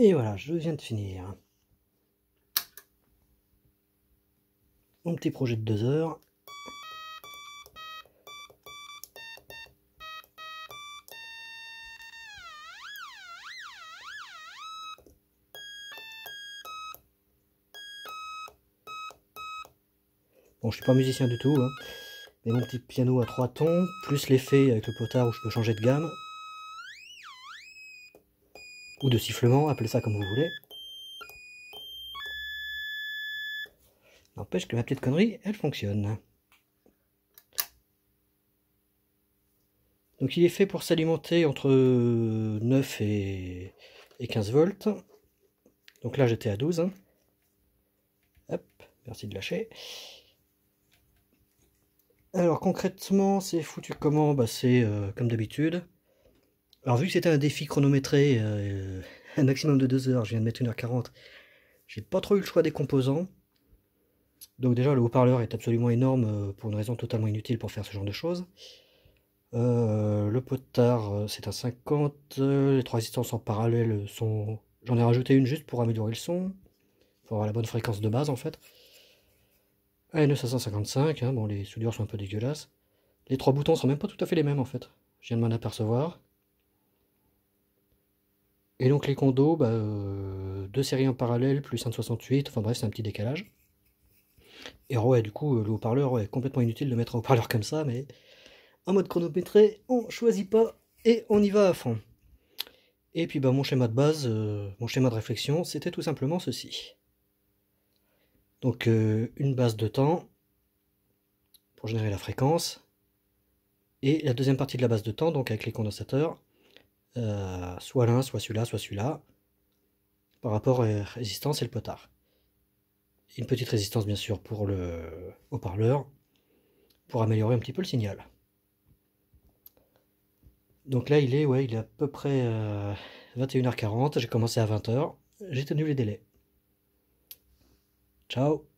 Et voilà, je viens de finir. Mon petit projet de deux heures. Bon, je suis pas musicien du tout, hein. mais mon petit piano à trois tons, plus l'effet avec le potard où je peux changer de gamme, ou de sifflement, appelez ça comme vous voulez. N'empêche que ma petite connerie, elle fonctionne. Donc il est fait pour s'alimenter entre 9 et, 15 volts. Donc là j'étais à 12. Hop, merci de lâcher. Alors concrètement, c'est foutu comment bah, C'est euh, comme d'habitude. Alors, vu que c'était un défi chronométré, euh, un maximum de 2 heures, je viens de mettre 1h40, j'ai pas trop eu le choix des composants. Donc, déjà, le haut-parleur est absolument énorme euh, pour une raison totalement inutile pour faire ce genre de choses. Euh, le potard, c'est un 50. Les trois résistances en parallèle sont. J'en ai rajouté une juste pour améliorer le son, pour avoir la bonne fréquence de base en fait. Un AN 555, bon, les soudures sont un peu dégueulasses. Les trois boutons sont même pas tout à fait les mêmes en fait. Je viens de m'en apercevoir. Et donc les condos, bah, euh, deux séries en parallèle, plus 1,68, enfin bref, c'est un petit décalage. Et ouais, du coup, euh, le haut-parleur, est complètement inutile de mettre un haut-parleur comme ça, mais en mode chronométré, on choisit pas et on y va à fond. Et puis bah, mon schéma de base, euh, mon schéma de réflexion, c'était tout simplement ceci. Donc une base de temps pour générer la fréquence, et la deuxième partie de la base de temps, donc avec les condensateurs, euh, soit l'un, soit celui-là, soit celui-là, par rapport à la résistance et le potard. Une petite résistance bien sûr pour le haut-parleur, pour améliorer un petit peu le signal. Donc là il est, ouais, il à peu près 21h40, euh, j'ai commencé à 20h, j'ai tenu les délais. Ciao